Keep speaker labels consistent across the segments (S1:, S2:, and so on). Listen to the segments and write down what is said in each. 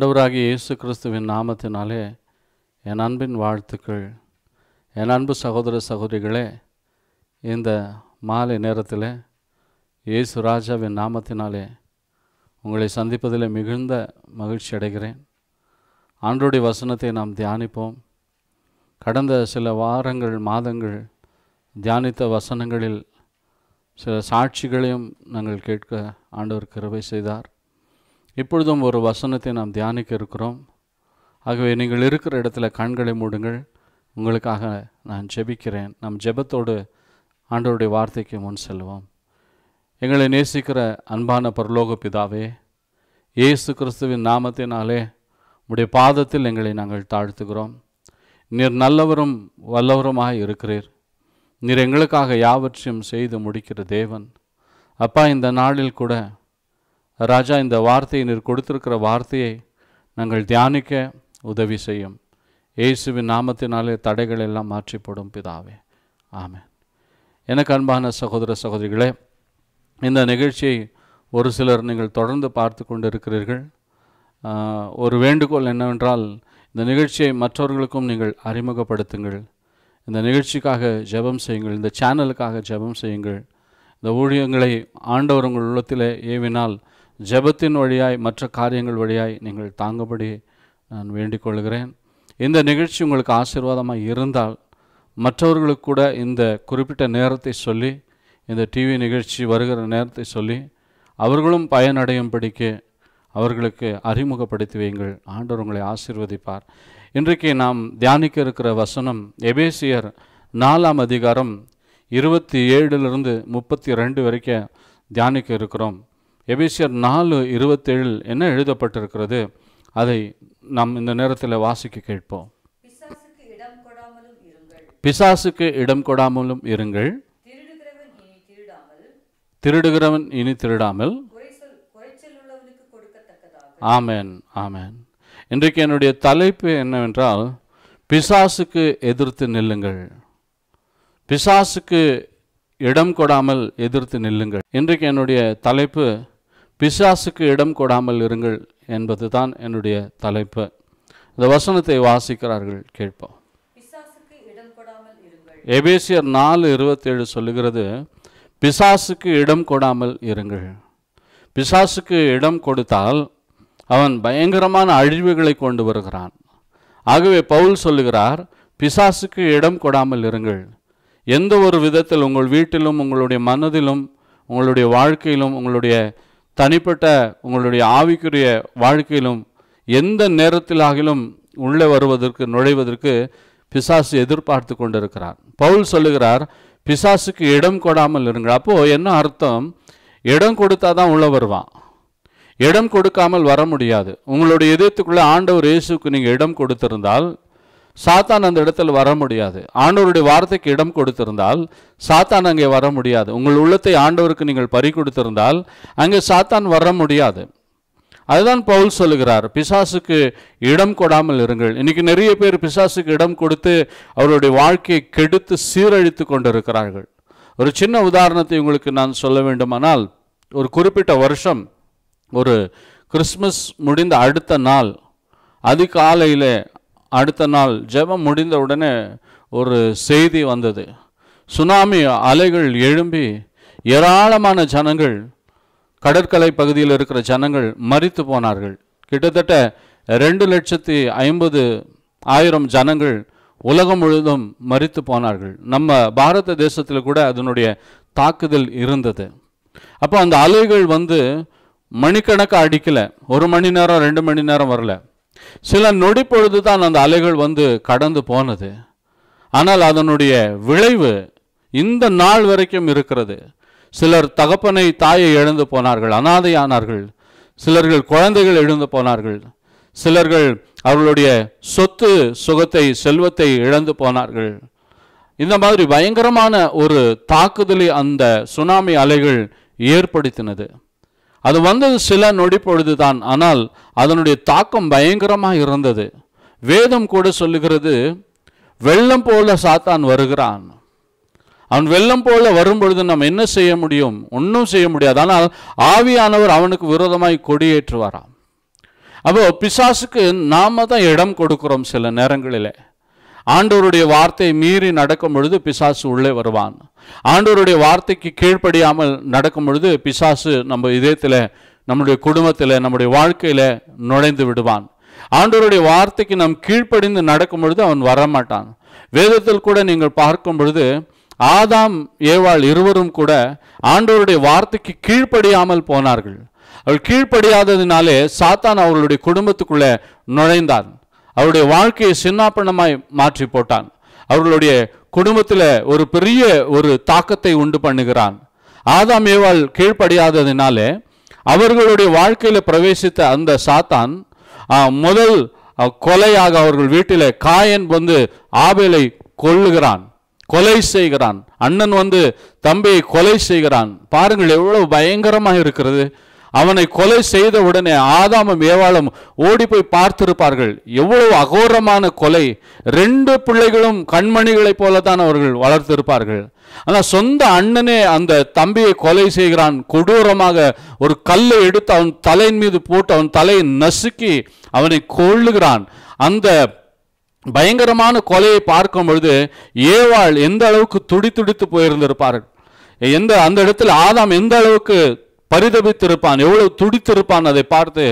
S1: ஆண்டவராகிய இயேசு கிறிஸ்துவின் நாமத்தினாலே என் அன்பின் வாழ்த்துக்கள் என் அன்பு சகோதர சகோதரிகளே இந்த மாலை நேரத்தில் இயேசு ராஜாவின் நாமத்தினாலே உங்களை சந்திப்பதில் மிகுந்த மகிழ்ச்சி அடைகிறேன் ஆண்டோடைய வசனத்தை நாம் தியானிப்போம் கடந்த சில வாரங்கள் மாதங்கள் தியானித்த வசனங்களில் சில சாட்சிகளையும் நாங்கள் கேட்க ஆண்டவர் கருவை செய்தார் இப்பொழுதும் ஒரு வசனத்தை நாம் தியானிக்க இருக்கிறோம் ஆகவே நீங்கள் இருக்கிற இடத்துல கண்களை மூடுங்கள் உங்களுக்காக நான் ஜெபிக்கிறேன் நம் ஜெபத்தோடு ஆண்டோருடைய வார்த்தைக்கு முன் செல்வோம் எங்களை நேசிக்கிற அன்பான பரலோக பிதாவே இயேசு கிறிஸ்துவின் நாமத்தினாலே உடைய பாதத்தில் எங்களை நாங்கள் தாழ்த்துகிறோம் நீர் நல்லவரும் வல்லவருமாக இருக்கிறீர் நீர் எங்களுக்காக யாவற்றையும் செய்து முடிக்கிற தேவன் அப்பா இந்த நாளில் கூட ராஜா இந்த வார்த்தையை நீர் கொடுத்துருக்கிற வார்த்தையை நாங்கள் தியானிக்க உதவி செய்யும் இயேசுவின் நாமத்தினாலே தடைகள் எல்லாம் மாற்றிப்படும் பிதாவே ஆமேன் எனக்கு அன்பான சகோதர சகோதரிகளே இந்த நிகழ்ச்சியை ஒரு சிலர் நீங்கள் தொடர்ந்து பார்த்து கொண்டு இருக்கிறீர்கள் ஒரு வேண்டுகோள் என்னவென்றால் இந்த நிகழ்ச்சியை மற்றவர்களுக்கும் நீங்கள் அறிமுகப்படுத்துங்கள் இந்த நிகழ்ச்சிக்காக ஜெபம் செய்யுங்கள் இந்த சேனலுக்காக ஜெபம் செய்யுங்கள் இந்த ஊழியங்களை ஆண்டவர் உங்கள் உள்ளத்தில் ஏவினால் ஜபத்தின் வழியாய் மற்ற காரியங்கள் வழியாய் நீங்கள் தாங்கபடி நான் வேண்டிக் கொள்கிறேன் இந்த நிகழ்ச்சி உங்களுக்கு ஆசீர்வாதமாக இருந்தால் மற்றவர்களுக்கு கூட இந்த குறிப்பிட்ட நேரத்தை சொல்லி இந்த டிவி நிகழ்ச்சி வருகிற நேரத்தை சொல்லி அவர்களும் பயனடையும் படிக்க அவர்களுக்கு அறிமுகப்படுத்தி வையுங்கள் ஆண்டவர் உங்களை ஆசீர்வதிப்பார் இன்றைக்கு நாம் தியானிக்க இருக்கிற வசனம் எபேசியர் நாலாம் அதிகாரம் இருபத்தி ஏழுலேருந்து முப்பத்தி ரெண்டு வரைக்கும் தியானிக்க இருக்கிறோம் எபேசியர் நாலு இருபத்தேழில் என்ன எழுதப்பட்டிருக்கிறது அதை நாம் இந்த நேரத்தில் வாசிக்க கேட்போம் பிசாசுக்கு இடம் கொடாமலும் இருங்கள் திருடுகிறவன் இனி திருடாமல் ஆமேன் ஆமேன் இன்றைக்கு என்னுடைய தலைப்பு என்னவென்றால் பிசாசுக்கு எதிர்த்து நில்லுங்கள் பிசாசுக்கு இடம் கொடாமல் எதிர்த்து நில்லுங்கள் இன்றைக்கு என்னுடைய தலைப்பு பிசாசுக்கு இடம் கொடாமல் இருங்கள் என்பது தான் என்னுடைய தலைப்பு இந்த வசனத்தை வாசிக்கிறார்கள் கேட்போம் எபேசியர் நாலு இருபத்தேழு சொல்லுகிறது பிசாசுக்கு இடம் கொடாமல் இருங்கள் பிசாசுக்கு இடம் கொடுத்தால் அவன் பயங்கரமான அழிவுகளை கொண்டு வருகிறான் ஆகவே பவுல் சொல்லுகிறார் பிசாசுக்கு இடம் கொடாமல் இருங்கள் எந்த ஒரு விதத்தில் உங்கள் வீட்டிலும் உங்களுடைய மனதிலும் உங்களுடைய வாழ்க்கையிலும் உங்களுடைய தனிப்பட்ட உங்களுடைய ஆவிக்குரிய வாழ்க்கையிலும் எந்த நேரத்திலாகிலும் உள்ளே வருவதற்கு நுழைவதற்கு பிசாசு எதிர்பார்த்து கொண்டிருக்கிறார் பவுல் சொல்லுகிறார் பிசாசுக்கு இடம் கொடாமல் இருங்கள் அப்போது என்ன அர்த்தம் இடம் கொடுத்தா தான் உள்ளே வருவான் இடம் கொடுக்காமல் வர முடியாது உங்களுடைய இதயத்துக்குள்ளே ஆண்டவர் இயேசுக்கு நீங்கள் இடம் கொடுத்திருந்தால் சாத்தான் அந்த இடத்துல வர முடியாது ஆண்டவருடைய வார்த்தைக்கு இடம் கொடுத்திருந்தால் சாத்தான் அங்கே வர முடியாது உங்கள் உள்ளத்தை ஆண்டவருக்கு நீங்கள் பறி கொடுத்திருந்தால் அங்கே சாத்தான் வர முடியாது அதுதான் பவுல் சொல்லுகிறார் பிசாசுக்கு இடம் கொடாமல் இருங்கள் இன்றைக்கி நிறைய பேர் பிசாசுக்கு இடம் கொடுத்து அவருடைய வாழ்க்கையை கெடுத்து சீரழித்து கொண்டிருக்கிறார்கள் ஒரு சின்ன உதாரணத்தை உங்களுக்கு நான் சொல்ல வேண்டுமானால் ஒரு குறிப்பிட்ட வருஷம் ஒரு கிறிஸ்மஸ் முடிந்த அடுத்த நாள் அது அடுத்த நாள் ஜெபம் முடிந்தவுடனே ஒரு செய்தி வந்தது சுனாமி அலைகள் எழும்பி ஏராளமான ஜனங்கள் கடற்கரை பகுதியில் இருக்கிற ஜனங்கள் மறித்து போனார்கள் கிட்டத்தட்ட ரெண்டு லட்சத்தி ஐம்பது ஆயிரம் ஜனங்கள் உலகம் முழுதும் மறித்து போனார்கள் நம்ம பாரத தேசத்தில் கூட அதனுடைய தாக்குதல் இருந்தது அப்போ அந்த அலைகள் வந்து மணிக்கணக்காக அடிக்கலை ஒரு மணி நேரம் ரெண்டு மணி நேரம் வரல சில நொடி பொழுது தான் அந்த அலைகள் வந்து கடந்து போனது ஆனால் அதனுடைய விளைவு இந்த நாள் வரைக்கும் இருக்கிறது சிலர் தகப்பனை தாயை எழுந்து போனார்கள் அனாதையானார்கள் சிலர்கள் குழந்தைகள் எழுந்து போனார்கள் சிலர்கள் அவர்களுடைய சொத்து சுகத்தை செல்வத்தை இழந்து போனார்கள் இந்த மாதிரி பயங்கரமான ஒரு தாக்குதலை அந்த சுனாமி அலைகள் ஏற்படுத்தினது அது வந்தது சில நொடி பொழுது தான் ஆனால் அதனுடைய தாக்கம் பயங்கரமாக இருந்தது வேதம் கூட சொல்லுகிறது வெள்ளம் போல சாத்தான் வருகிறான் அவன் வெள்ளம் போல வரும்பொழுது நம்ம என்ன செய்ய முடியும் ஒன்றும் செய்ய முடியாது ஆனால் ஆவியானவர் அவனுக்கு விரோதமாய் கொடியேற்றுவாராம் அப்போ பிசாசுக்கு நாம தான் இடம் கொடுக்குறோம் சில நேரங்களில் ஆண்டவருடைய வார்த்தையை மீறி நடக்கும் பொழுது பிசாசு உள்ளே வருவான் ஆண்டவருடைய வார்த்தைக்கு கீழ்ப்படியாமல் நடக்கும் பொழுது பிசாசு நம்ம இதயத்தில் நம்முடைய குடும்பத்தில் நம்முடைய வாழ்க்கையில் நுழைந்து விடுவான் ஆண்டவருடைய வார்த்தைக்கு நாம் கீழ்ப்படிந்து நடக்கும் பொழுது அவன் வரமாட்டான் வேதத்தில் கூட நீங்கள் பார்க்கும் பொழுது ஆதாம் ஏவாள் இருவரும் கூட ஆண்டவருடைய வார்த்தைக்கு கீழ்ப்படியாமல் போனார்கள் அவள் கீழ்ப்படியாததினாலே சாத்தான் அவர்களுடைய குடும்பத்துக்குள்ளே நுழைந்தான் அவருடைய வாழ்க்கையை சின்னாப்பணமாய் மாற்றி போட்டான் அவர்களுடைய குடும்பத்தில் ஒரு பெரிய ஒரு தாக்கத்தை உண்டு பண்ணுகிறான் ஆதாம் ஏவாள் கீழ்ப்படியாததினாலே அவர்களுடைய வாழ்க்கையில் பிரவேசித்த அந்த சாத்தான் முதல் கொலையாக அவர்கள் வீட்டில் காயன் வந்து ஆபேலை கொள்ளுகிறான் கொலை செய்கிறான் அண்ணன் வந்து தம்பியை கொலை செய்கிறான் பாருங்கள் எவ்வளவு பயங்கரமாக இருக்கிறது அவனை கொலை செய்த உடனே ஆதாமும் ஏவாளும் ஓடி போய் பார்த்திருப்பார்கள் எவ்வளவு அகோரமான கொலை ரெண்டு பிள்ளைகளும் கண்மணிகளைப் போலத்தான் அவர்கள் வளர்த்திருப்பார்கள் ஆனால் சொந்த அண்ணனே அந்த தம்பியை கொலை செய்கிறான் கொடூரமாக ஒரு கல்லை எடுத்து அவன் தலையின் மீது போட்டு அவன் தலையை நசுக்கி அவனை கொள்ளுகிறான் அந்த பயங்கரமான கொலையை பார்க்கும் பொழுது ஏவாள் எந்த அளவுக்கு துடி துடித்து போயிருந்திருப்பார்கள் எந்த அந்த இடத்துல ஆதாம் எந்த அளவுக்கு பரிதபித்திருப்பான் எவ்வளவு துடித்திருப்பான் அதை பார்த்து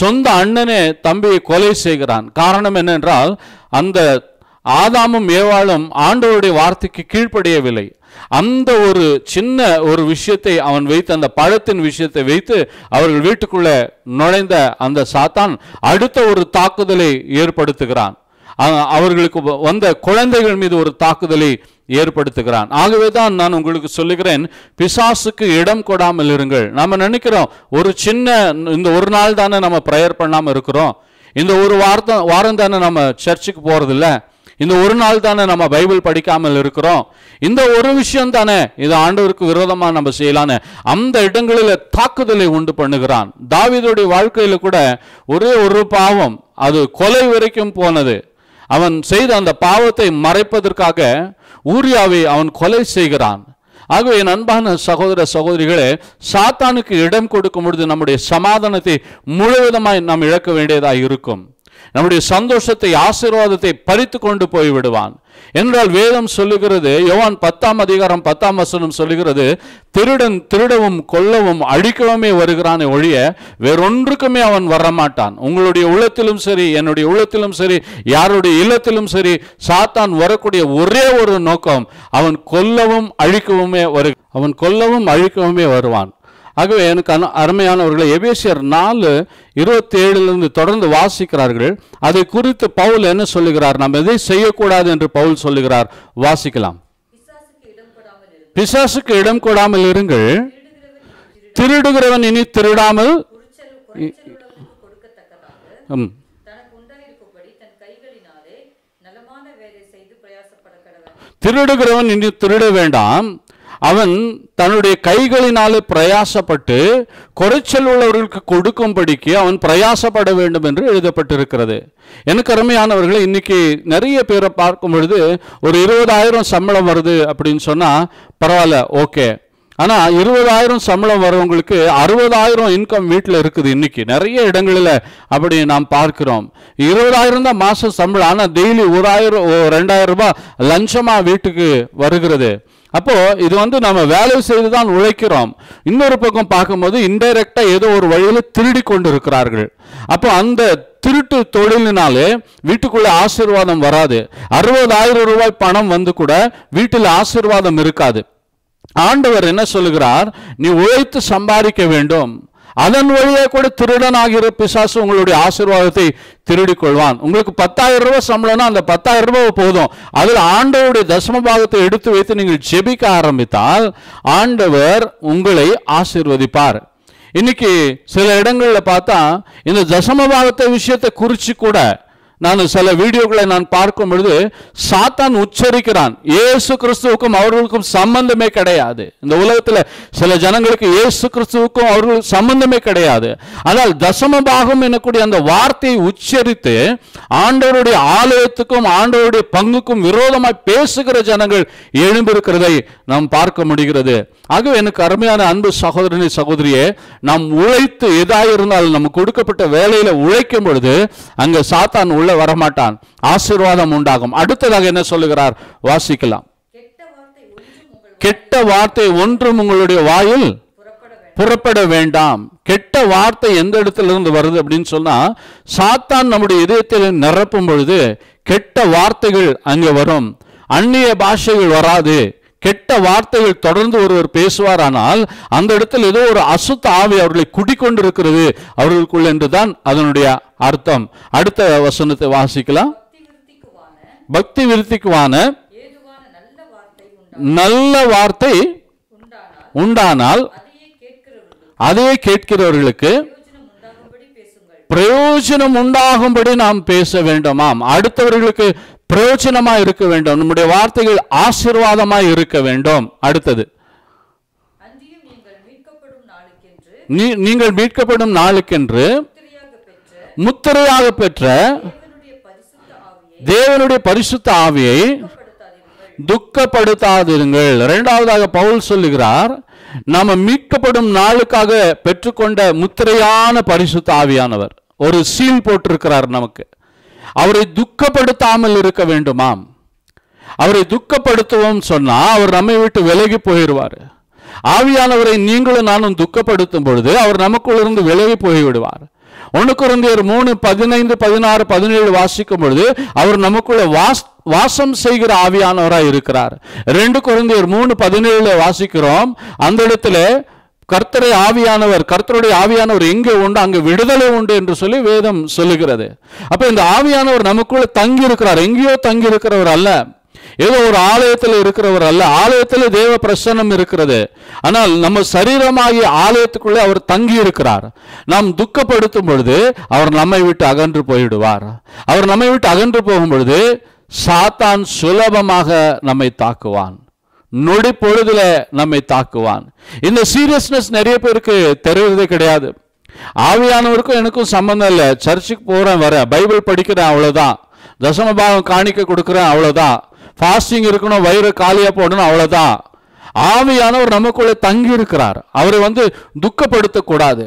S1: சொந்த அண்ணனே தம்பியை கொலை செய்கிறான் காரணம் என்னென்றால் அந்த ஆதாமும் ஏவாளும் ஆண்டவருடைய வார்த்தைக்கு கீழ்ப்படியவில்லை அந்த ஒரு சின்ன ஒரு விஷயத்தை அவன் வைத்து அந்த பழத்தின் விஷயத்தை வைத்து அவர்கள் வீட்டுக்குள்ளே நுழைந்த அந்த சாத்தான் அடுத்த ஒரு தாக்குதலை ஏற்படுத்துகிறான் அவர்களுக்கு வந்த குழந்தைகள் மீது ஒரு தாக்குதலை ஏற்படுத்துகிறான் ஆகவே தான் நான் உங்களுக்கு சொல்லுகிறேன் பிசாசுக்கு இடம் கொடாமல் இருங்கள் நம்ம நினைக்கிறோம் ஒரு சின்ன இந்த ஒரு நாள் தானே நம்ம ப்ரேயர் பண்ணாமல் இருக்கிறோம் இந்த ஒரு வாரம் வாரம் தானே நம்ம சர்ச்சுக்கு போகிறதில்ல இந்த ஒரு நாள் தானே நம்ம பைபிள் படிக்காமல் இருக்கிறோம் இந்த ஒரு விஷயம் தானே இது ஆண்டவருக்கு விரோதமாக நம்ம செய்யலான்னு அந்த இடங்களில் தாக்குதலை உண்டு பண்ணுகிறான் தாவிதோடைய வாழ்க்கையில் கூட ஒரே ஒரு பாவம் அது கொலை வரைக்கும் போனது அவன் செய்த அந்த பாவத்தை மறைப்பதற்காக ஊரியாவை அவன் கொலை செய்கிறான் ஆகவே என் அன்பான சகோதர சகோதரிகளே சாத்தானுக்கு இடம் கொடுக்கும் பொழுது நம்முடைய சமாதானத்தை முழுவதுமாய் நாம் இழக்க வேண்டியதாக இருக்கும் நம்முடைய சந்தோஷத்தை ஆசீர்வாதத்தை பறித்து கொண்டு போய் விடுவான் என்றால் வேதம் சொல்லுகிறது யோவான் பத்தாம் அதிகாரம் பத்தாம் வசனம் சொல்லுகிறது திருடன் திருடவும் கொல்லவும் அழிக்கவுமே வருகிறானே ஒழிய வேறொன்றுக்குமே அவன் வரமாட்டான் உங்களுடைய உள்ளத்திலும் சரி என்னுடைய உள்ளத்திலும் சரி யாருடைய இல்லத்திலும் சரி சாத்தான் வரக்கூடிய ஒரே ஒரு நோக்கம் அவன் கொல்லவும் அழிக்கவுமே வரு அவன் கொல்லவும் அழிக்கவுமே வருவான் ஆகவே எனக்கு அனு அருமையானவர்களை எபேசியர் நாலு இருபத்தேழுலேருந்து தொடர்ந்து வாசிக்கிறார்கள் அதை குறித்து பவுல் என்ன சொல்லுகிறார் நாம் எதை செய்யக்கூடாது என்று பவுல் சொல்லுகிறார் வாசிக்கலாம் பிசாசுக்கு இடம் கூடாமல் இருங்கள் திருடுகிறவன் இனி திருடாமல் திருடுகிறவன் இனி திருட வேண்டாம் அவன் தன்னுடைய கைகளினாலே பிரயாசப்பட்டு குறைச்சல் உள்ளவர்களுக்கு கொடுக்கும்படிக்கு அவன் பிரயாசப்பட வேண்டும் என்று எழுதப்பட்டிருக்கிறது எனக்கு அருமையானவர்கள் இன்னைக்கு நிறைய பேரை பார்க்கும் பொழுது ஒரு இருபதாயிரம் சம்பளம் வருது அப்படின்னு சொன்னால் பரவாயில்ல ஓகே ஆனால் இருபதாயிரம் சம்பளம் வரவங்களுக்கு அறுபதாயிரம் இன்கம் வீட்டில் இருக்குது இன்னைக்கு நிறைய இடங்களில் அப்படி நாம் பார்க்கிறோம் இருபதாயிரம் தான் மாதம் சம்பளம் ஆனால் டெய்லி ஒரு ஆயிரம் ரெண்டாயிரம் ரூபாய் லஞ்சமாக வீட்டுக்கு வருகிறது அப்போது இது வந்து நம்ம வேலை செய்து தான் உழைக்கிறோம் இன்னொரு பக்கம் பார்க்கும்போது இன்டைரக்டாக ஏதோ ஒரு வழியில் திருடி கொண்டு இருக்கிறார்கள் அப்போ அந்த திருட்டு தொழிலினாலே வீட்டுக்குள்ளே ஆசீர்வாதம் வராது அறுபதாயிரம் ரூபாய் பணம் வந்து கூட வீட்டில் ஆசீர்வாதம் இருக்காது ஆண்டவர் என்ன சொல்லுகிறார் நீ உழைத்து சம்பாதிக்க வேண்டும் அதன் வழியாக கூட திருடனாக பிசாசு உங்களுடைய ஆசீர்வாதத்தை திருடி கொள்வான் உங்களுக்கு பத்தாயிரம் ரூபாய் சம்பளம்னா அந்த பத்தாயிரம் ரூபாய் போதும் அதில் ஆண்டவருடைய தசம பாகத்தை எடுத்து வைத்து நீங்கள் ஜெபிக்க ஆரம்பித்தால் ஆண்டவர் உங்களை ஆசீர்வதிப்பார் இன்னைக்கு சில இடங்களில் பார்த்தா இந்த தசம பாகத்தை விஷயத்தை குறித்து கூட நான் சில வீடியோக்களை நான் பார்க்கும் பொழுது சாத்தான் உச்சரிக்கிறான் ஏசு கிறிஸ்துவுக்கும் அவர்களுக்கும் சம்பந்தமே கிடையாது இந்த உலகத்தில் சில ஜனங்களுக்கு இயேசு கிறிஸ்துவுக்கும் அவர்களுக்கும் சம்பந்தமே கிடையாது ஆனால் தசம பாகம் எனக்கூடிய அந்த வார்த்தையை உச்சரித்து ஆண்டவருடைய ஆலயத்துக்கும் ஆண்டவருடைய பங்குக்கும் விரோதமாய் பேசுகிற ஜனங்கள் எழும்பிருக்கிறதை நாம் பார்க்க முடிகிறது ஆகவே எனக்கு அருமையான அன்பு சகோதரனை சகோதரியே நாம் உழைத்து எதாக இருந்தாலும் நம்ம கொடுக்கப்பட்ட வேலையில் உழைக்கும் பொழுது அங்கே சாத்தான் உள்ளே வரமாட்டான் ஆசீர்வாதம் உண்டாகும் அடுத்ததாக என்ன சொல்லுகிறார் வாசிக்கலாம் கெட்ட வார்த்தை ஒன்றும் உங்களுடைய வாயில் புறப்பட வேண்டாம் கெட்ட வார்த்தை எந்த இடத்துல இருந்து வருது அப்படின்னு சொன்னால் சாத்தான் நம்முடைய இதயத்தில் நிரப்பும் பொழுது கெட்ட வார்த்தைகள் அங்கே வரும் அந்நிய பாஷைகள் வராது கெட்ட வார்த்தைகள் தொடர்ந்து ஒருவர் பேசுவார் ஆனால் அந்த இடத்தில் ஏதோ ஒரு அசுத்த ஆவி அவர்களை குடிக்கொண்டிருக்கிறது அவர்களுக்குள் என்றுதான் அதனுடைய அர்த்தம் அடுத்த வசனத்தை வாசிக்கலாம் பக்தி விருத்திக்குவான நல்ல வார்த்தை உண்டானால் அதையே கேட்கிறவர்களுக்கு பிரயோஜனம் உண்டாகும்படி நாம் பேச வேண்டுமாம் அடுத்தவர்களுக்கு பிரயோஜனமாக இருக்க வேண்டும் நம்முடைய வார்த்தைகள் ஆசீர்வாதமாக இருக்க வேண்டும் அடுத்தது நீ நீங்கள் மீட்கப்படும் நாளுக்கென்று முத்திரையாக பெற்ற தேவனுடைய பரிசுத்த ஆவியை துக்கப்படுத்தாதிருங்கள் இரண்டாவதாக பவுல் சொல்லுகிறார் நாம் மீட்கப்படும் நாளுக்காக பெற்றுக்கொண்ட முத்திரையான பரிசுத்த ஆவியானவர் ஒரு சீல் போட்டிருக்கிறார் நமக்கு அவரை துக்கப்படுத்தாமல் இருக்க வேண்டுமாம் அவரை துக்கப்படுத்துவோம் சொன்னால் அவர் நம்மை விட்டு விலகி போயிடுவார் ஆவியானவரை நீங்களும் நானும் துக்கப்படுத்தும் பொழுது அவர் நமக்குள்ளிருந்து விலகி போய்விடுவார் ஒன்று குழந்தையர் மூணு பதினைந்து பதினாறு பதினேழு வாசிக்கும் பொழுது அவர் நமக்குள்ள வாஸ் வாசம் செய்கிற ஆவியானவராக இருக்கிறார் ரெண்டு குழந்தையர் மூணு பதினேழுல வாசிக்கிறோம் அந்த இடத்துல கர்த்தரை ஆவியானவர் கர்த்தருடைய ஆவியானவர் எங்கே உண்டு அங்கே விடுதலை உண்டு என்று சொல்லி வேதம் சொல்லுகிறது அப்போ இந்த ஆவியானவர் நமக்குள்ள தங்கி இருக்கிறார் எங்கேயோ தங்கி இருக்கிறவர் அல்ல ஏதோ ஒரு ஆலயத்தில் இருக்கிறவர் அல்ல ஆலயத்தில் தேவ பிரசனம் இருக்கிறது ஆனால் நம்ம சரீரமாகிய ஆலயத்துக்குள்ளே அவர் தங்கி இருக்கிறார் நாம் துக்கப்படுத்தும் பொழுது அவர் நம்மை விட்டு அகன்று போயிடுவார் அவர் நம்மை விட்டு அகன்று போகும் பொழுது சாத்தான் சுலபமாக நம்மை தாக்குவான் நொடி பொழுதுல நம்மை தாக்குவான் இந்த சீரியஸ்னஸ் நிறைய பேருக்கு தெரிவதே கிடையாது ஆவியானவருக்கும் எனக்கும் சம்மந்தம் இல்லை சர்ச்சுக்கு போகிறேன் வர பைபிள் படிக்கிறேன் அவ்வளவுதான் தசமபாவம் காணிக்க கொடுக்குறேன் அவ்வளவுதான் ஃபாஸ்டிங் இருக்கணும் வயிறு காலியாக போடணும் அவ்வளவுதான் ஆவியானவர் நமக்குள்ளே தங்கி இருக்கிறார் அவரை வந்து துக்கப்படுத்தக்கூடாது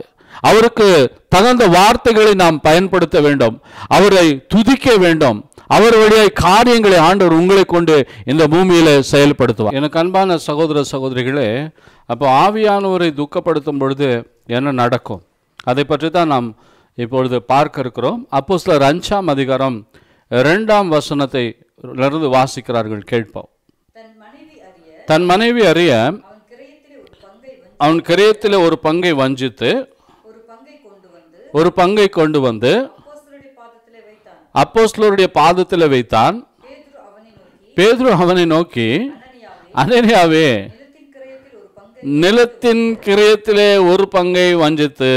S1: அவருக்கு தகுந்த வார்த்தைகளை நாம் பயன்படுத்த வேண்டும் அவரை துதிக்க வேண்டும் அவர் வழியாய் காரியங்களை ஆண்டவர் உங்களை கொண்டு இந்த பூமியில் செயல்படுத்துவார் எனக்கு அன்பான சகோதர சகோதரிகளே அப்போ ஆவியானவரை துக்கப்படுத்தும் பொழுது என்ன நடக்கும் அதை பற்றி தான் நாம் இப்பொழுது பார்க்க இருக்கிறோம் அப்போ சிலர் அஞ்சாம் அதிகாரம் இரண்டாம் வசனத்தை இருந்து வாசிக்கிறார்கள் கேட்போம் தன் மனைவி அறிய அவன் கிரயத்தில் ஒரு பங்கை வஞ்சித்து ஒரு பங்கை கொண்டு வந்து அப்போஸ்லோருடைய பாதத்தில் வைத்தான் பேதுரு அவனை நோக்கி அனனியாவே நிலத்தின் கிரயத்திலே ஒரு பங்கை வஞ்சித்து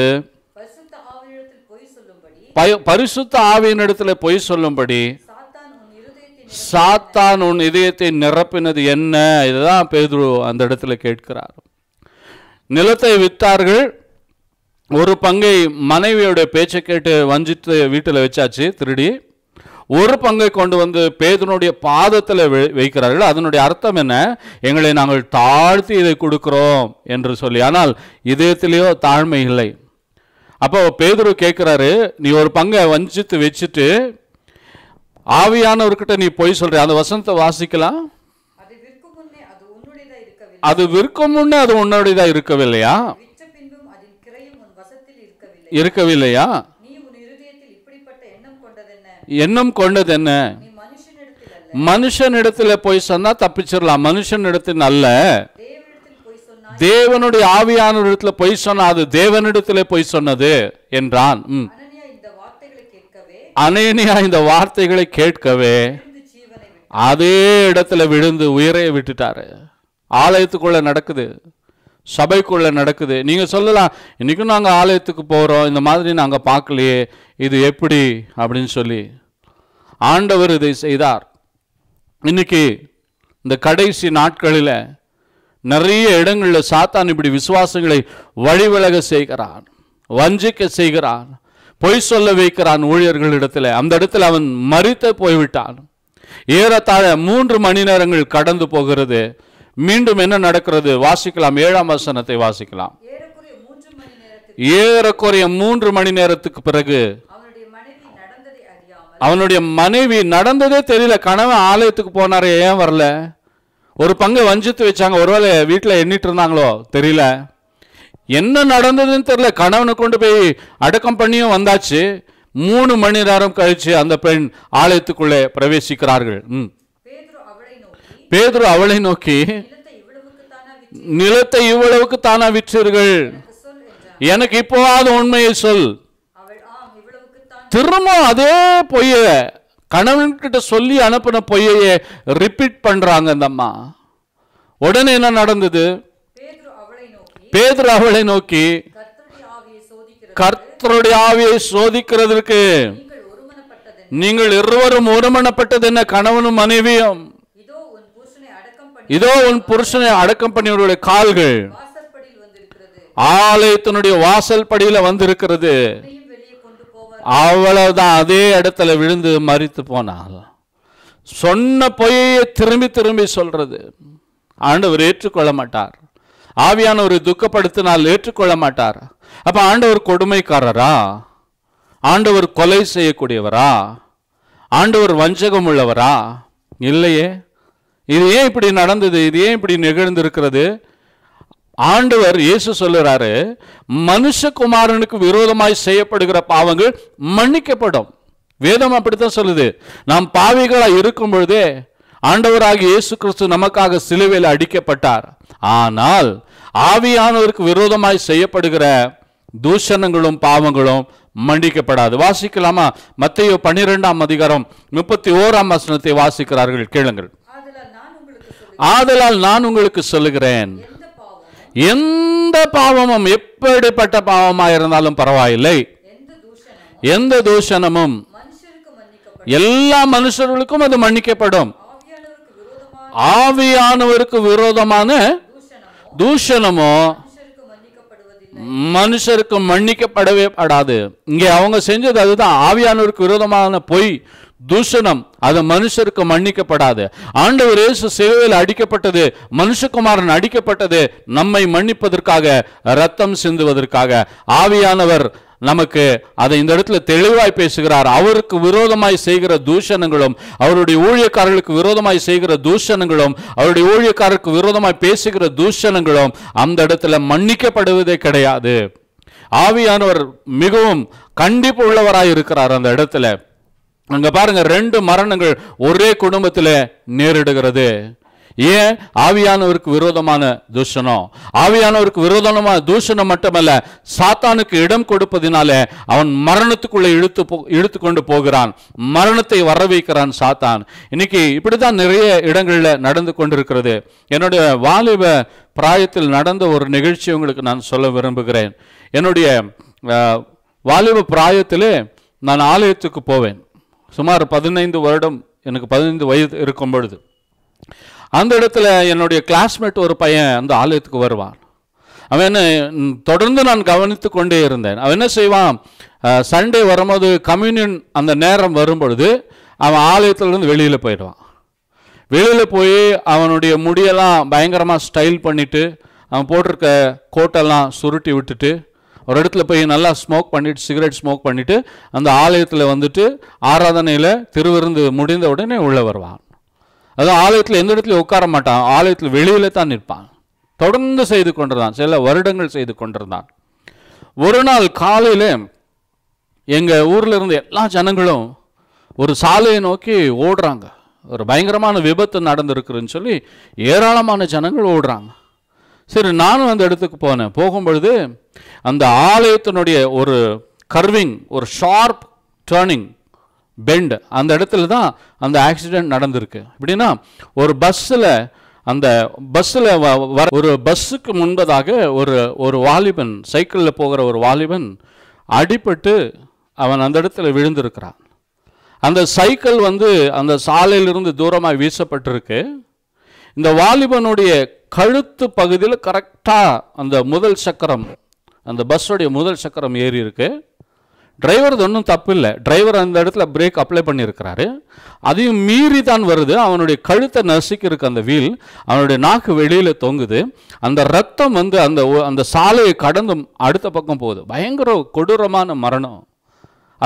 S1: பரிசுத்த ஆவியினிடத்தில் பொய் சொல்லும்படி சாத்தான் உன் இதயத்தை நிரப்பினது என்ன இதுதான் பேதுரு அந்த இடத்துல கேட்கிறார் நிலத்தை வித்தார்கள் ஒரு பங்கை மனைவியோட பேச்சை கேட்டு வஞ்சித்து வீட்டில் வச்சாச்சு திருடி ஒரு பங்கை கொண்டு வந்து பேதனுடைய பாதத்தில் வைக்கிறார்கள் அதனுடைய அர்த்தம் என்ன எங்களை நாங்கள் தாழ்த்தி இதை கொடுக்கிறோம் என்று சொல்லி ஆனால் இதயத்திலேயோ தாழ்மை இல்லை அப்போ பேதுரு கேட்குறாரு நீ ஒரு பங்கை வஞ்சித்து வச்சுட்டு ஆவியானவர்கிட்ட நீ போய் சொல்ற அந்த வசனத்தை வாசிக்கலாம் அது விற்கும் முன்னே அது உன்னுடையதாக இருக்கவில்லையா இருக்கவில்லையா எண்ணம் கொண்டது என்ன மனுஷனிடத்தில் போய் சொன்னா தப்பிச்சிடலாம் மனுஷனிடத்தில் அல்ல தேவனுடைய ஆவியான இடத்துல பொய் சொன்னா அது தேவனிடத்துல பொய் சொன்னது என்றான் அனேனியா இந்த வார்த்தைகளை கேட்கவே அதே இடத்துல விழுந்து உயிரை விட்டுட்டாரு ஆலயத்துக்குள்ள நடக்குது சபைக்குள்ளே நடக்குது நீங்கள் சொல்லலாம் இன்றைக்கும் நாங்கள் ஆலயத்துக்கு போகிறோம் இந்த மாதிரி நாங்கள் பார்க்கலையே இது எப்படி அப்படின்னு சொல்லி ஆண்டவர் இதை செய்தார் இன்னைக்கு இந்த கடைசி நாட்களில் நிறைய இடங்களில் சாத்தான் இப்படி விசுவாசங்களை வழிவிலக செய்கிறான் வஞ்சிக்க செய்கிறான் பொய் சொல்ல வைக்கிறான் ஊழியர்களிடத்தில் அந்த இடத்துல அவன் மறித்து போய்விட்டான் ஏறத்தாழ மூன்று மணி நேரங்கள் கடந்து போகிறது மீண்டும் என்ன நடக்கிறது வாசிக்கலாம் ஏழாம் வசனத்தை வாசிக்கலாம் ஏறக்குறைய மூன்று மணி நேரத்துக்கு பிறகு அவனுடைய மனைவி நடந்ததே தெரியல கணவன் ஆலயத்துக்கு போனாரு ஏன் வரல ஒரு பங்கு வஞ்சித்து வச்சாங்க ஒருவேளை வீட்டில் எண்ணிட்டு இருந்தாங்களோ தெரியல என்ன நடந்ததுன்னு தெரியல கணவனை கொண்டு போய் அடக்கம் பண்ணியும் வந்தாச்சு மூணு மணி நேரம் கழித்து அந்த பெண் ஆலயத்துக்குள்ளே பிரவேசிக்கிறார்கள் ம் பேதுரு அவளை நோக்கி நிலத்தை இவ்வளவுக்கு தானா விற்றீர்கள் எனக்கு இப்போவாது உண்மையை சொல் திரும்ப அதே பொய்ய கணவன்கிட்ட சொல்லி அனுப்பின பொய்யையே ரிப்பீட் பண்றாங்க இந்த அம்மா உடனே என்ன நடந்தது பேதுரு அவளை நோக்கி கர்த்தருடைய ஆவியை சோதிக்கிறதுக்கு நீங்கள் இருவரும் ஒருமணப்பட்டது என்ன கணவனும் மனைவியும் இதோ உன் புருஷனை அடக்கம் பண்ணியவருடைய கால்கள் ஆலயத்தினுடைய வாசல் படியில வந்திருக்கிறது அவ்வளவுதான் அதே இடத்துல விழுந்து மறித்து போனால் சொன்ன பொய்யை திரும்பி திரும்பி சொல்றது ஆண்டவர் ஏற்றுக்கொள்ள மாட்டார் ஆவியானவர் துக்கப்படுத்தினால் ஏற்றுக்கொள்ள மாட்டார் அப்ப ஆண்டவர் கொடுமைக்காரரா ஆண்டவர் கொலை செய்யக்கூடியவரா ஆண்டவர் வஞ்சகம் உள்ளவரா இல்லையே இது ஏன் இப்படி நடந்தது இது ஏன் இப்படி நிகழ்ந்திருக்கிறது ஆண்டவர் இயேசு சொல்லுறாரு மனுஷகுமாரனுக்கு விரோதமாய் செய்யப்படுகிற பாவங்கள் மன்னிக்கப்படும் வேதம் அப்படித்தான் சொல்லுது நாம் பாவிகளாக இருக்கும் பொழுதே ஆண்டவராக இயேசு கிறிஸ்து நமக்காக சிலுவையில் அடிக்கப்பட்டார் ஆனால் ஆவியானவருக்கு விரோதமாய் செய்யப்படுகிற தூஷணங்களும் பாவங்களும் மன்னிக்கப்படாது வாசிக்கலாமா மத்தையோ பன்னிரெண்டாம் அதிகாரம் முப்பத்தி ஓராம் வசனத்தை வாசிக்கிறார்கள் கேளுங்கள் ஆதலால் நான் உங்களுக்கு சொல்லுகிறேன் எந்த பாவமும் எப்படிப்பட்ட பாவமாக இருந்தாலும் பரவாயில்லை எந்த தூஷணமும் எல்லா மனுஷர்களுக்கும் அது மன்னிக்கப்படும் ஆவியானவருக்கு விரோதமான தூஷணமோ மனுஷருக்கு மன்னிக்கப்படவே படாது இங்கே அவங்க செஞ்சது அதுதான் ஆவியானவருக்கு விரோதமான பொய் தூஷணம் அது மனுஷருக்கு மன்னிக்கப்படாது ஆண்டவர் இயேசு சிலுவையில் அடிக்கப்பட்டது மனுஷகுமாரன் அடிக்கப்பட்டது நம்மை மன்னிப்பதற்காக ரத்தம் சிந்துவதற்காக ஆவியானவர் நமக்கு அதை இந்த இடத்துல தெளிவாய் பேசுகிறார் அவருக்கு விரோதமாய் செய்கிற தூஷணங்களும் அவருடைய ஊழியக்காரர்களுக்கு விரோதமாய் செய்கிற தூஷணங்களும் அவருடைய ஊழியக்காரருக்கு விரோதமாய் பேசுகிற தூஷணங்களும் அந்த இடத்துல மன்னிக்கப்படுவதே கிடையாது ஆவியானவர் மிகவும் கண்டிப்பு உள்ளவராய் இருக்கிறார் அந்த இடத்துல அங்க பாருங்க ரெண்டு மரணங்கள் ஒரே குடும்பத்தில் நேரிடுகிறது ஏன் ஆவியானவருக்கு விரோதமான தூஷணம் ஆவியானவருக்கு விரோதமான தூஷணம் மட்டுமல்ல சாத்தானுக்கு இடம் கொடுப்பதினால அவன் மரணத்துக்குள்ளே இழுத்து இழுத்துக்கொண்டு இழுத்து கொண்டு போகிறான் மரணத்தை வர வைக்கிறான் சாத்தான் இன்னைக்கு இப்படிதான் நிறைய இடங்களில் நடந்து கொண்டிருக்கிறது என்னுடைய வாலிப பிராயத்தில் நடந்த ஒரு நிகழ்ச்சி உங்களுக்கு நான் சொல்ல விரும்புகிறேன் என்னுடைய வாலிப பிராயத்தில் நான் ஆலயத்துக்கு போவேன் சுமார் பதினைந்து வருடம் எனக்கு பதினைந்து வயது இருக்கும் பொழுது அந்த இடத்துல என்னுடைய கிளாஸ்மேட் ஒரு பையன் அந்த ஆலயத்துக்கு வருவான் அவன் என்ன தொடர்ந்து நான் கவனித்து கொண்டே இருந்தேன் அவன் என்ன செய்வான் சண்டே வரும்போது கம்யூனியன் அந்த நேரம் வரும்பொழுது அவன் ஆலயத்துலேருந்து வெளியில் போயிடுவான் வெளியில் போய் அவனுடைய முடியெல்லாம் பயங்கரமாக ஸ்டைல் பண்ணிவிட்டு அவன் போட்டிருக்க கோட்டெல்லாம் சுருட்டி விட்டுட்டு ஒரு இடத்துல போய் நல்லா ஸ்மோக் பண்ணிவிட்டு சிகரெட் ஸ்மோக் பண்ணிவிட்டு அந்த ஆலயத்தில் வந்துட்டு ஆராதனையில் திருவிருந்து முடிந்த உடனே உள்ளே வருவான் அதுவும் ஆலயத்தில் எந்த இடத்துலையும் உட்கார மாட்டான் ஆலயத்தில் வெளியில் தான் நிற்பான் தொடர்ந்து செய்து கொண்டிருந்தான் சில வருடங்கள் செய்து கொண்டிருந்தான் ஒரு நாள் காலையில் எங்கள் ஊரில் இருந்து எல்லா ஜனங்களும் ஒரு சாலையை நோக்கி ஓடுறாங்க ஒரு பயங்கரமான விபத்து நடந்திருக்குன்னு சொல்லி ஏராளமான ஜனங்கள் ஓடுறாங்க சரி நானும் அந்த இடத்துக்கு போனேன் போகும்பொழுது அந்த ஆலயத்தினுடைய ஒரு கர்விங் ஒரு ஷார்ப் டேர்னிங் பெண்டு அந்த இடத்துல தான் அந்த ஆக்சிடெண்ட் நடந்திருக்கு எப்படின்னா ஒரு பஸ்ஸில் அந்த பஸ்ஸில் வர ஒரு பஸ்ஸுக்கு முன்பதாக ஒரு ஒரு வாலிபன் சைக்கிளில் போகிற ஒரு வாலிபன் அடிபட்டு அவன் அந்த இடத்துல விழுந்திருக்கிறான் அந்த சைக்கிள் வந்து அந்த சாலையிலிருந்து தூரமாக வீசப்பட்டிருக்கு இந்த வாலிபனுடைய கழுத்து பகுதியில் கரெக்டாக அந்த முதல் சக்கரம் அந்த பஸ்ஸோடைய முதல் சக்கரம் ஏறி இருக்கு டிரைவர் ஒன்றும் தப்பு இல்லை டிரைவர் அந்த இடத்துல பிரேக் அப்ளை பண்ணியிருக்கிறாரு அதையும் மீறி தான் வருது அவனுடைய கழுத்தை நசுக்கிருக்கு அந்த வீல் அவனுடைய நாக்கு வெளியில் தொங்குது அந்த ரத்தம் வந்து அந்த அந்த சாலையை கடந்து அடுத்த பக்கம் போகுது பயங்கர கொடூரமான மரணம்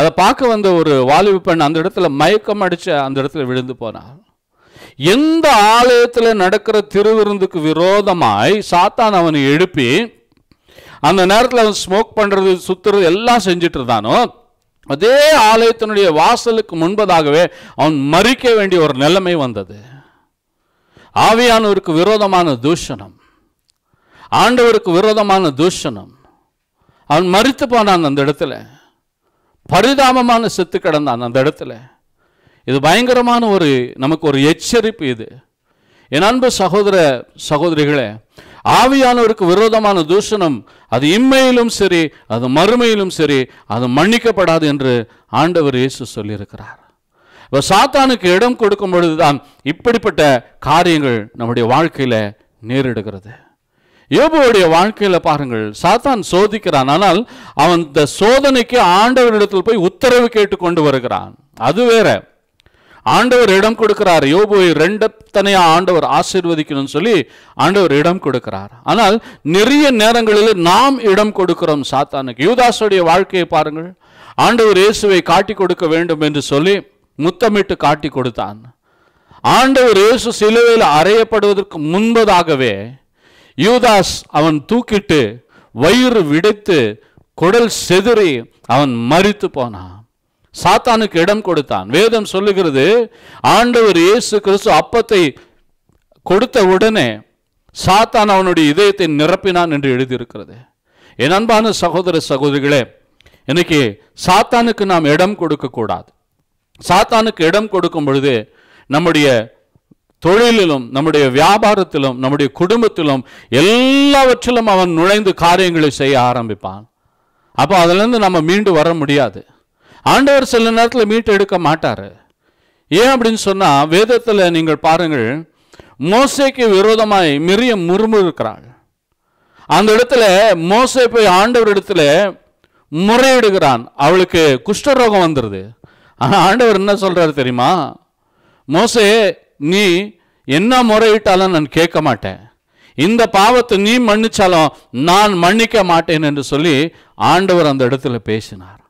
S1: அதை பார்க்க வந்த ஒரு வாலிப பெண் அந்த இடத்துல மயக்கம் அடித்து அந்த இடத்துல விழுந்து போனான் எந்த ஆலயத்தில் நடக்கிற திருவிருந்துக்கு விரோதமாய் சாத்தான் அவனை எழுப்பி அந்த நேரத்தில் அவன் ஸ்மோக் பண்ணுறது சுற்றுறது எல்லாம் செஞ்சுட்டு இருந்தானோ அதே ஆலயத்தினுடைய வாசலுக்கு முன்பதாகவே அவன் மறிக்க வேண்டிய ஒரு நிலைமை வந்தது ஆவியானவருக்கு விரோதமான தூஷணம் ஆண்டவருக்கு விரோதமான தூஷணம் அவன் மறித்து போனான் அந்த இடத்துல பரிதாபமான செத்து கிடந்தான் அந்த இடத்துல இது பயங்கரமான ஒரு நமக்கு ஒரு எச்சரிப்பு இது என் அன்பு சகோதர சகோதரிகளே ஆவியானவருக்கு விரோதமான தூஷணம் அது இம்மையிலும் சரி அது மறுமையிலும் சரி அது மன்னிக்கப்படாது என்று ஆண்டவர் இயேசு சொல்லியிருக்கிறார் இப்போ சாத்தானுக்கு இடம் கொடுக்கும் பொழுது தான் இப்படிப்பட்ட காரியங்கள் நம்முடைய வாழ்க்கையில் நேரிடுகிறது யோபுவோடைய வாழ்க்கையில் பாருங்கள் சாத்தான் சோதிக்கிறான் ஆனால் அவன் இந்த சோதனைக்கு ஆண்டவரிடத்தில் போய் உத்தரவு கேட்டு கொண்டு வருகிறான் அது வேற ஆண்டவர் இடம் கொடுக்கிறார் யோபுவை ரெண்டத்தனையாக ஆண்டவர் ஆசீர்வதிக்கணும்னு சொல்லி ஆண்டவர் இடம் கொடுக்கிறார் ஆனால் நிறைய நேரங்களில் நாம் இடம் கொடுக்கிறோம் சாத்தானுக்கு யூதாசுடைய வாழ்க்கையை பாருங்கள் ஆண்டவர் இயேசுவை காட்டி கொடுக்க வேண்டும் என்று சொல்லி முத்தமிட்டு காட்டி கொடுத்தான் ஆண்டவர் இயேசு சிலுவையில் அறையப்படுவதற்கு முன்பதாகவே யூதாஸ் அவன் தூக்கிட்டு வயிறு விடைத்து குடல் செதறி அவன் மறித்து போனான் சாத்தானுக்கு இடம் கொடுத்தான் வேதம் சொல்லுகிறது ஆண்டவர் இயேசு கிறிஸ்து அப்பத்தை கொடுத்த உடனே சாத்தான் அவனுடைய இதயத்தை நிரப்பினான் என்று எழுதியிருக்கிறது என் அன்பான சகோதர சகோதரிகளே இன்னைக்கு சாத்தானுக்கு நாம் இடம் கொடுக்கக்கூடாது சாத்தானுக்கு இடம் கொடுக்கும் பொழுது நம்முடைய தொழிலிலும் நம்முடைய வியாபாரத்திலும் நம்முடைய குடும்பத்திலும் எல்லாவற்றிலும் அவன் நுழைந்து காரியங்களை செய்ய ஆரம்பிப்பான் அப்போ அதிலிருந்து நம்ம மீண்டு வர முடியாது ஆண்டவர் சில நேரத்தில் மீட்டு எடுக்க மாட்டார் ஏன் அப்படின்னு சொன்னால் வேதத்தில் நீங்கள் பாருங்கள் மோசைக்கு விரோதமாய் மிரிய இருக்கிறாள் அந்த இடத்துல மோசை போய் ஆண்டவர் இடத்துல முறையிடுகிறான் அவளுக்கு குஷ்டரோகம் வந்துடுது ஆனால் ஆண்டவர் என்ன சொல்கிறாரு தெரியுமா மோசே நீ என்ன முறையிட்டாலும் நான் கேட்க மாட்டேன் இந்த பாவத்தை நீ மன்னிச்சாலும் நான் மன்னிக்க மாட்டேன் என்று சொல்லி ஆண்டவர் அந்த இடத்துல பேசினார்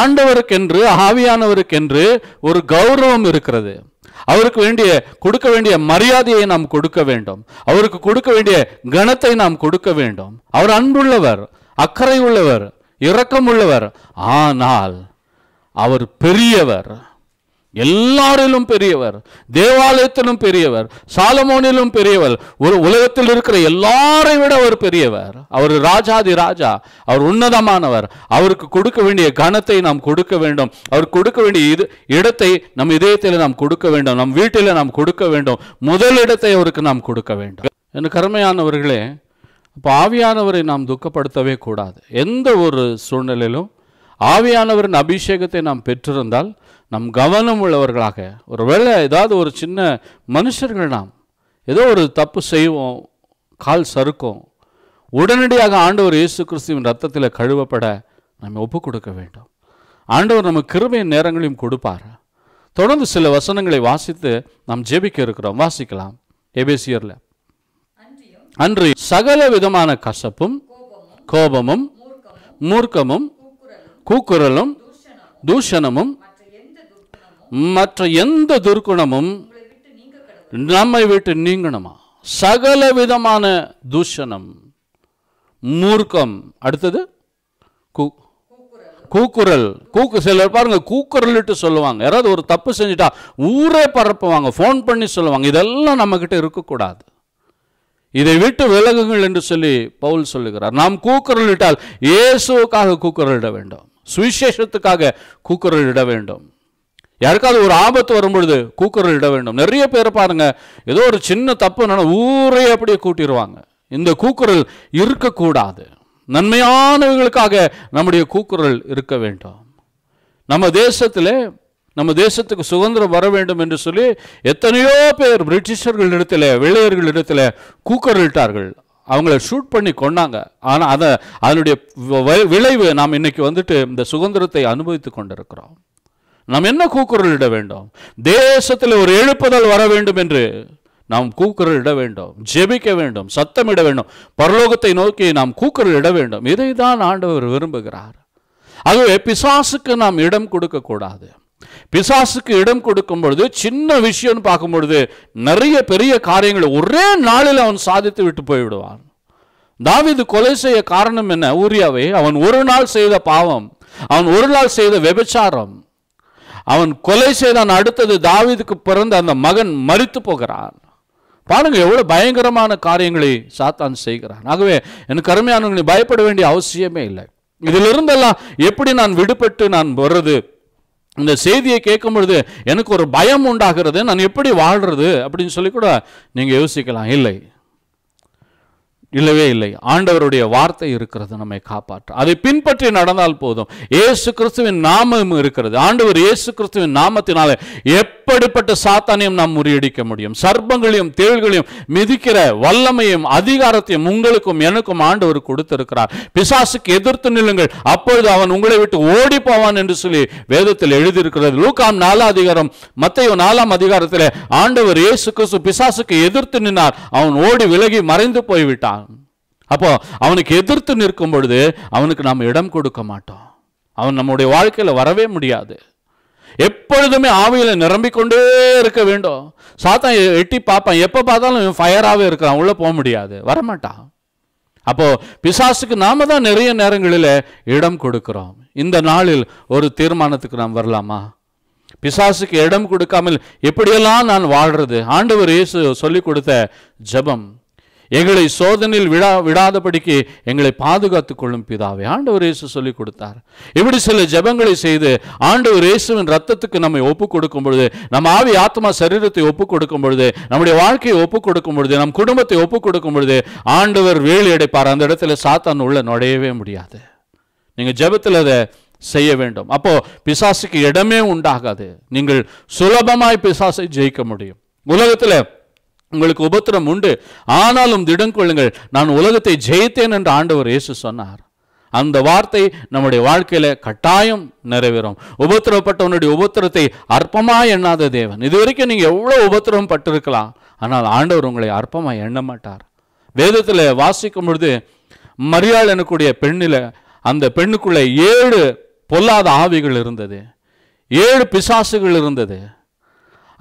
S1: ஆண்டவருக்கென்று ஆவியானவருக்கென்று ஒரு கௌரவம் இருக்கிறது அவருக்கு வேண்டிய கொடுக்க வேண்டிய மரியாதையை நாம் கொடுக்க வேண்டும் அவருக்கு கொடுக்க வேண்டிய கணத்தை நாம் கொடுக்க வேண்டும் அவர் அன்புள்ளவர் அக்கறை உள்ளவர் இரக்கம் உள்ளவர் ஆனால் அவர் பெரியவர் எல்லாரிலும் பெரியவர் தேவாலயத்திலும் பெரியவர் சாலமோனிலும் பெரியவர் ஒரு உலகத்தில் இருக்கிற எல்லாரை விட அவர் பெரியவர் அவர் ராஜாதி ராஜா அவர் உன்னதமானவர் அவருக்கு கொடுக்க வேண்டிய கனத்தை நாம் கொடுக்க வேண்டும் அவர் கொடுக்க வேண்டிய இது இடத்தை நம் இதயத்தில் நாம் கொடுக்க வேண்டும் நம் வீட்டில் நாம் கொடுக்க வேண்டும் முதல் இடத்தை அவருக்கு நாம் கொடுக்க வேண்டும் என் கருமையானவர்களே இப்போ ஆவியானவரை நாம் துக்கப்படுத்தவே கூடாது எந்த ஒரு சூழ்நிலையிலும் ஆவியானவரின் அபிஷேகத்தை நாம் பெற்றிருந்தால் நம் கவனம் உள்ளவர்களாக ஒருவேளை ஏதாவது ஒரு சின்ன மனுஷர்கள் நாம் ஏதோ ஒரு தப்பு செய்வோம் கால் சறுக்கும் உடனடியாக ஆண்டவர் இயேசு கிறிஸ்துவின் ரத்தத்தில் கழுவப்பட நம்ம ஒப்பு கொடுக்க வேண்டும் ஆண்டவர் நம்ம கிருமையின் நேரங்களையும் கொடுப்பார் தொடர்ந்து சில வசனங்களை வாசித்து நாம் ஜெபிக்க இருக்கிறோம் வாசிக்கலாம் எபேசியரில் அன்று சகல விதமான கசப்பும் கோபமும் மூர்க்கமும் கூக்குரலும் தூஷணமும் மற்ற எந்த துர்க்குணமும் நம்மை விட்டு நீங்கணுமா சகல விதமான தூஷணம் மூர்க்கம் அடுத்தது கூ கூக்குரல் கூக்கு சிலர் பாருங்க கூக்குரல் சொல்லுவாங்க யாராவது ஒரு தப்பு செஞ்சுட்டா ஊரே பரப்புவாங்க ஃபோன் பண்ணி சொல்லுவாங்க இதெல்லாம் நம்மக்கிட்ட இருக்கக்கூடாது இதை விட்டு விலகுங்கள் என்று சொல்லி பவுல் சொல்லுகிறார் நாம் இட்டால் இயேசுவுக்காக கூக்குரல் இட வேண்டும் சுவிசேஷத்துக்காக இட வேண்டும் யாருக்காவது ஒரு ஆபத்து வரும்பொழுது கூக்குரல் இட வேண்டும் நிறைய பேர் பாருங்க ஏதோ ஒரு சின்ன தப்பு ஊரே அப்படியே கூட்டிடுவாங்க இந்த கூக்குரல் இருக்கக்கூடாது நன்மையானவர்களுக்காக நம்முடைய கூக்குரல் இருக்க வேண்டும் நம்ம தேசத்தில் நம்ம தேசத்துக்கு சுதந்திரம் வர வேண்டும் என்று சொல்லி எத்தனையோ பேர் பிரிட்டிஷர்களிடத்தில் வெள்ளையர்களிடத்தில் கூக்கரலிட்டார்கள் அவங்கள ஷூட் பண்ணி கொண்டாங்க ஆனால் அதை அதனுடைய விளைவு நாம் இன்னைக்கு வந்துட்டு இந்த சுதந்திரத்தை அனுபவித்து கொண்டிருக்கிறோம் நாம் என்ன கூக்குரல் இட வேண்டும் தேசத்தில் ஒரு எழுப்புதல் வர வேண்டும் என்று நாம் இட வேண்டும் ஜெபிக்க வேண்டும் சத்தமிட வேண்டும் பரலோகத்தை நோக்கி நாம் இட வேண்டும் இதை தான் ஆண்டவர் விரும்புகிறார் ஆகவே பிசாசுக்கு நாம் இடம் கொடுக்கக்கூடாது பிசாசுக்கு இடம் கொடுக்கும் பொழுது சின்ன விஷயம்னு பார்க்கும் பொழுது நிறைய பெரிய காரியங்களை ஒரே நாளில் அவன் சாதித்து விட்டு போய்விடுவான் தாவிது கொலை செய்ய காரணம் என்ன ஊரியாவை அவன் ஒரு நாள் செய்த பாவம் அவன் ஒரு நாள் செய்த விபச்சாரம் அவன் கொலை செய்தான் அடுத்தது தாவிதுக்கு பிறந்த அந்த மகன் மறித்து போகிறான் பாருங்க எவ்வளோ பயங்கரமான காரியங்களை சாத்தான் செய்கிறான் ஆகவே எனக்கு அருமையானவங்களை பயப்பட வேண்டிய அவசியமே இல்லை இதிலிருந்தெல்லாம் எப்படி நான் விடுபட்டு நான் வர்றது இந்த செய்தியை கேட்கும் பொழுது எனக்கு ஒரு பயம் உண்டாகிறது நான் எப்படி வாழ்கிறது அப்படின்னு சொல்லி கூட நீங்கள் யோசிக்கலாம் இல்லை இல்லவே இல்லை ஆண்டவருடைய வார்த்தை இருக்கிறது நம்மை காப்பாற்ற அதை பின்பற்றி நடந்தால் போதும் ஏசு கிறிஸ்துவின் நாமம் இருக்கிறது ஆண்டவர் இயேசு கிறிஸ்துவின் நாமத்தினால எப்படிப்பட்ட சாத்தானையும் நாம் முறியடிக்க முடியும் சர்ப்பங்களையும் தேள்களையும் மிதிக்கிற வல்லமையும் அதிகாரத்தையும் உங்களுக்கும் எனக்கும் ஆண்டவர் கொடுத்திருக்கிறார் பிசாசுக்கு எதிர்த்து நில்லுங்கள் அப்பொழுது அவன் உங்களை விட்டு ஓடி போவான் என்று சொல்லி வேதத்தில் எழுதியிருக்கிறது லூக்காம் நாலாம் அதிகாரம் மத்தையோ நாலாம் அதிகாரத்தில் ஆண்டவர் இயேசு கிறிஸ்து பிசாசுக்கு எதிர்த்து நின்னார் அவன் ஓடி விலகி மறைந்து போய்விட்டான் அப்போ அவனுக்கு எதிர்த்து நிற்கும் பொழுது அவனுக்கு நாம் இடம் கொடுக்க மாட்டோம் அவன் நம்முடைய வாழ்க்கையில் வரவே முடியாது எப்பொழுதுமே ஆவியில் நிரம்பிக்கொண்டே இருக்க வேண்டும் சாத்தான் எட்டி பார்ப்பான் எப்போ பார்த்தாலும் ஃபயராகவே இருக்கிறான் உள்ளே போக முடியாது வரமாட்டான் அப்போது பிசாசுக்கு நாம் தான் நிறைய நேரங்களில் இடம் கொடுக்கிறோம் இந்த நாளில் ஒரு தீர்மானத்துக்கு நாம் வரலாமா பிசாசுக்கு இடம் கொடுக்காமல் எப்படியெல்லாம் நான் வாழ்கிறது ஆண்டவர் இயேசு சொல்லி கொடுத்த ஜபம் எங்களை சோதனையில் விடா விடாதபடிக்கு எங்களை பாதுகாத்து கொள்ளும் பிதாவை ஆண்டவர் இயேசு சொல்லி கொடுத்தார் இப்படி சில ஜபங்களை செய்து ஆண்டவர் இயேசுவின் ரத்தத்துக்கு நம்மை ஒப்பு கொடுக்கும் பொழுது நம்ம ஆவி ஆத்மா சரீரத்தை ஒப்பு கொடுக்கும் பொழுது நம்முடைய வாழ்க்கையை ஒப்பு கொடுக்கும் பொழுது நம் குடும்பத்தை ஒப்பு கொடுக்கும் பொழுது ஆண்டவர் வேலி அடைப்பார் அந்த இடத்துல சாத்தான் உள்ள நுழையவே முடியாது நீங்கள் ஜபத்தில் அதை செய்ய வேண்டும் அப்போது பிசாசுக்கு இடமே உண்டாகாது நீங்கள் சுலபமாய் பிசாசை ஜெயிக்க முடியும் உலகத்தில் உங்களுக்கு உபத்திரம் உண்டு ஆனாலும் திடம் கொள்ளுங்கள் நான் உலகத்தை ஜெயித்தேன் என்று ஆண்டவர் இயேசு சொன்னார் அந்த வார்த்தை நம்முடைய வாழ்க்கையில கட்டாயம் நிறைவேறும் உபத்திரப்பட்டவனுடைய உபத்திரத்தை அற்பமாக எண்ணாத தேவன் இது வரைக்கும் நீங்க எவ்வளவு உபத்திரம் பட்டிருக்கலாம் ஆனால் ஆண்டவர் உங்களை அற்பமாக எண்ண மாட்டார் வேதத்தில் வாசிக்கும் பொழுது மரியாள் எனக்கூடிய பெண்ணில் அந்த பெண்ணுக்குள்ளே ஏழு பொல்லாத ஆவிகள் இருந்தது ஏழு பிசாசுகள் இருந்தது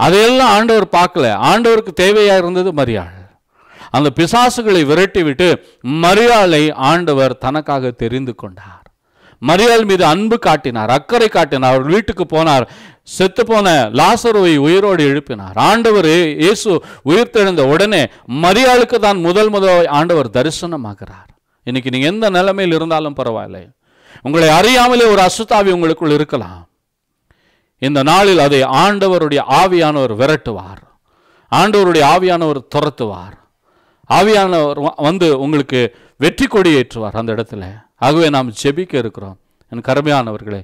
S1: அதையெல்லாம் ஆண்டவர் பார்க்கல ஆண்டவருக்கு தேவையாக இருந்தது மரியாள் அந்த பிசாசுகளை விரட்டிவிட்டு மரியாளை ஆண்டவர் தனக்காக தெரிந்து கொண்டார் மரியாள் மீது அன்பு காட்டினார் அக்கறை காட்டினார் அவர் வீட்டுக்கு போனார் செத்து போன லாசருவை உயிரோடு எழுப்பினார் ஆண்டவர் இயேசு உயிர் தெழுந்த உடனே மரியாளுக்கு தான் முதல் முதல் ஆண்டவர் தரிசனமாகிறார் இன்னைக்கு நீங்கள் எந்த நிலைமையில் இருந்தாலும் பரவாயில்லை உங்களை அறியாமலே ஒரு அசுத்தாவி உங்களுக்குள் இருக்கலாம் இந்த நாளில் அதை ஆண்டவருடைய ஆவியானவர் விரட்டுவார் ஆண்டவருடைய ஆவியானவர் துரத்துவார் ஆவியானவர் வந்து உங்களுக்கு வெற்றி கொடி ஏற்றுவார் அந்த இடத்துல ஆகவே நாம் ஜெபிக்க இருக்கிறோம் என் கருமையானவர்களே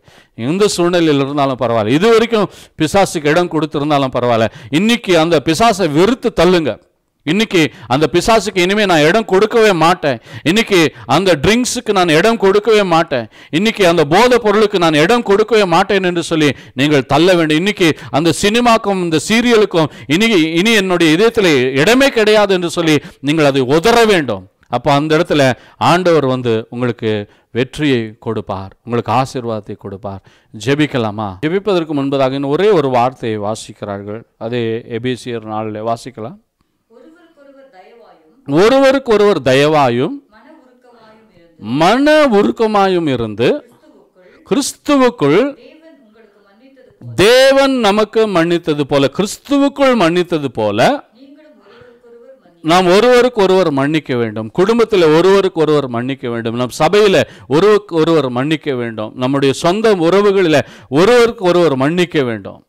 S1: எந்த சூழ்நிலையில் இருந்தாலும் பரவாயில்ல இது வரைக்கும் பிசாசுக்கு இடம் கொடுத்துருந்தாலும் பரவாயில்ல இன்னைக்கு அந்த பிசாசை வெறுத்து தள்ளுங்க இன்னைக்கு அந்த பிசாசுக்கு இனிமேல் நான் இடம் கொடுக்கவே மாட்டேன் இன்னைக்கு அந்த ட்ரிங்க்ஸுக்கு நான் இடம் கொடுக்கவே மாட்டேன் இன்னைக்கு அந்த போதை பொருளுக்கு நான் இடம் கொடுக்கவே மாட்டேன் என்று சொல்லி நீங்கள் தள்ள வேண்டும் இன்னைக்கு அந்த சினிமாக்கும் இந்த சீரியலுக்கும் இனி இனி என்னுடைய இதயத்தில் இடமே கிடையாது என்று சொல்லி நீங்கள் அதை உதற வேண்டும் அப்போ அந்த இடத்துல ஆண்டவர் வந்து உங்களுக்கு வெற்றியை கொடுப்பார் உங்களுக்கு ஆசீர்வாதத்தை கொடுப்பார் ஜெபிக்கலாமா ஜெபிப்பதற்கு முன்பதாக ஒரே ஒரு வார்த்தையை வாசிக்கிறார்கள் அதே எபிசியர் நாளில் வாசிக்கலாம் ஒருவருக்கு ஒருவர் தயவாயும் மன உருக்கமாயும் இருந்து கிறிஸ்துவுக்குள் தேவன் நமக்கு மன்னித்தது போல கிறிஸ்துவுக்குள் மன்னித்தது போல நாம் ஒருவருக்கு ஒருவர் மன்னிக்க வேண்டும் குடும்பத்தில் ஒருவருக்கு ஒருவர் மன்னிக்க வேண்டும் நம் சபையில் ஒருவருக்கு ஒருவர் மன்னிக்க வேண்டும் நம்முடைய சொந்த உறவுகளில் ஒருவருக்கு ஒருவர் மன்னிக்க வேண்டும்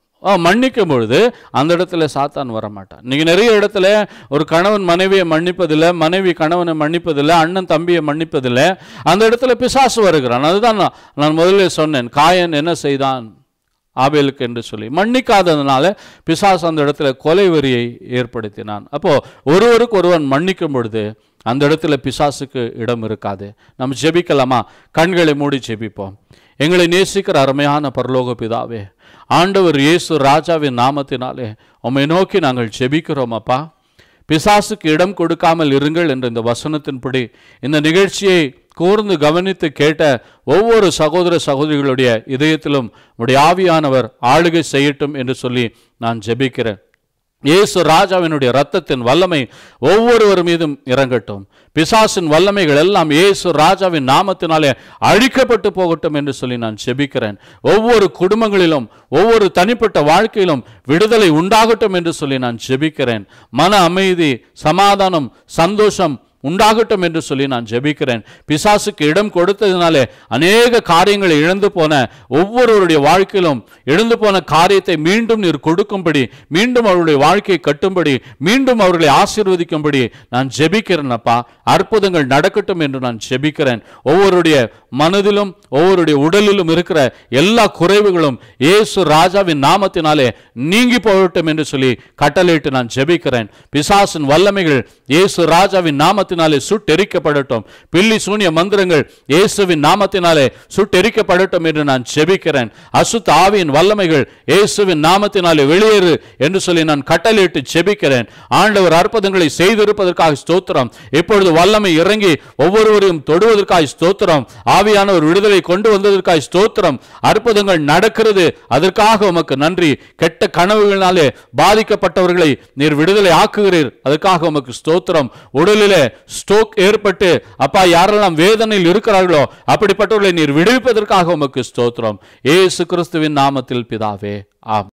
S1: மன்னிக்கும் பொழுது அந்த இடத்துல சாத்தான் வரமாட்டான் இன்றைக்கி நிறைய இடத்துல ஒரு கணவன் மனைவியை மன்னிப்பதில்லை மனைவி கணவனை மன்னிப்பதில்லை அண்ணன் தம்பியை மன்னிப்பதில்லை அந்த இடத்துல பிசாசு வருகிறான் அதுதான் நான் முதலில் சொன்னேன் காயன் என்ன செய்தான் ஆபேலுக்கு என்று சொல்லி மன்னிக்காததுனால பிசாசு அந்த இடத்துல கொலை வரியை ஏற்படுத்தினான் அப்போது ஒருவருக்கு ஒருவன் மன்னிக்கும் பொழுது அந்த இடத்துல பிசாசுக்கு இடம் இருக்காது நம்ம ஜெபிக்கலாமா கண்களை மூடி ஜெபிப்போம் எங்களை நேசிக்கிற அருமையான பரலோக பிதாவே ஆண்டவர் இயேசு ராஜாவின் நாமத்தினாலே உம்மை நோக்கி நாங்கள் செபிக்கிறோம் அப்பா பிசாசுக்கு இடம் கொடுக்காமல் இருங்கள் என்ற இந்த வசனத்தின்படி இந்த நிகழ்ச்சியை கூர்ந்து கவனித்து கேட்ட ஒவ்வொரு சகோதர சகோதரிகளுடைய இதயத்திலும் உடைய ஆவியானவர் ஆளுகை செய்யட்டும் என்று சொல்லி நான் ஜெபிக்கிறேன் இயேசு ராஜாவினுடைய ரத்தத்தின் வல்லமை ஒவ்வொருவர் மீதும் இறங்கட்டும் பிசாசின் வல்லமைகள் எல்லாம் இயேசு ராஜாவின் நாமத்தினாலே அழிக்கப்பட்டு போகட்டும் என்று சொல்லி நான் செபிக்கிறேன் ஒவ்வொரு குடும்பங்களிலும் ஒவ்வொரு தனிப்பட்ட வாழ்க்கையிலும் விடுதலை உண்டாகட்டும் என்று சொல்லி நான் செபிக்கிறேன் மன அமைதி சமாதானம் சந்தோஷம் உண்டாகட்டும் என்று சொல்லி நான் ஜெபிக்கிறேன் பிசாசுக்கு இடம் கொடுத்ததுனாலே அநேக காரியங்களை இழந்து போன ஒவ்வொருவருடைய வாழ்க்கையிலும் இழந்து போன காரியத்தை மீண்டும் நீர் கொடுக்கும்படி மீண்டும் அவருடைய வாழ்க்கையை கட்டும்படி மீண்டும் அவர்களை ஆசீர்வதிக்கும்படி நான் அப்பா அற்புதங்கள் நடக்கட்டும் என்று நான் ஜெபிக்கிறேன் ஒவ்வொருடைய மனதிலும் ஒவ்வொருடைய உடலிலும் இருக்கிற எல்லா குறைவுகளும் இயேசு ராஜாவின் நாமத்தினாலே நீங்கி போகட்டும் என்று சொல்லி கட்டளையிட்டு நான் ஜெபிக்கிறேன் பிசாசின் வல்லமைகள் இயேசு ராஜாவின் நாமத்தின் நாமத்தினாலே சுட்டெரிக்கப்படட்டும் பில்லி சூனிய மந்திரங்கள் இயேசுவின் நாமத்தினாலே சுட்டெரிக்கப்படட்டும் என்று நான் செபிக்கிறேன் அசுத்த ஆவியின் வல்லமைகள் இயேசுவின் நாமத்தினாலே வெளியேறு என்று சொல்லி நான் கட்டளையிட்டு செபிக்கிறேன் ஆண்டவர் அற்புதங்களை செய்திருப்பதற்காக ஸ்தோத்திரம் இப்பொழுது வல்லமை இறங்கி ஒவ்வொருவரையும் தொடுவதற்காக ஸ்தோத்திரம் ஆவியானவர் விடுதலை கொண்டு வந்ததற்காக ஸ்தோத்திரம் அற்புதங்கள் நடக்கிறது அதற்காக உமக்கு நன்றி கெட்ட கனவுகளினாலே பாதிக்கப்பட்டவர்களை நீர் விடுதலை ஆக்குகிறீர் அதற்காக உமக்கு ஸ்தோத்திரம் உடலிலே ஸ்டோக் ஏற்பட்டு அப்பா யாரெல்லாம் வேதனையில் இருக்கிறார்களோ அப்படிப்பட்டவர்களை நீர் விடுவிப்பதற்காக உமக்கு ஸ்தோத்திரம் ஏசு கிறிஸ்துவின் நாமத்தில் பிதாவே ஆம்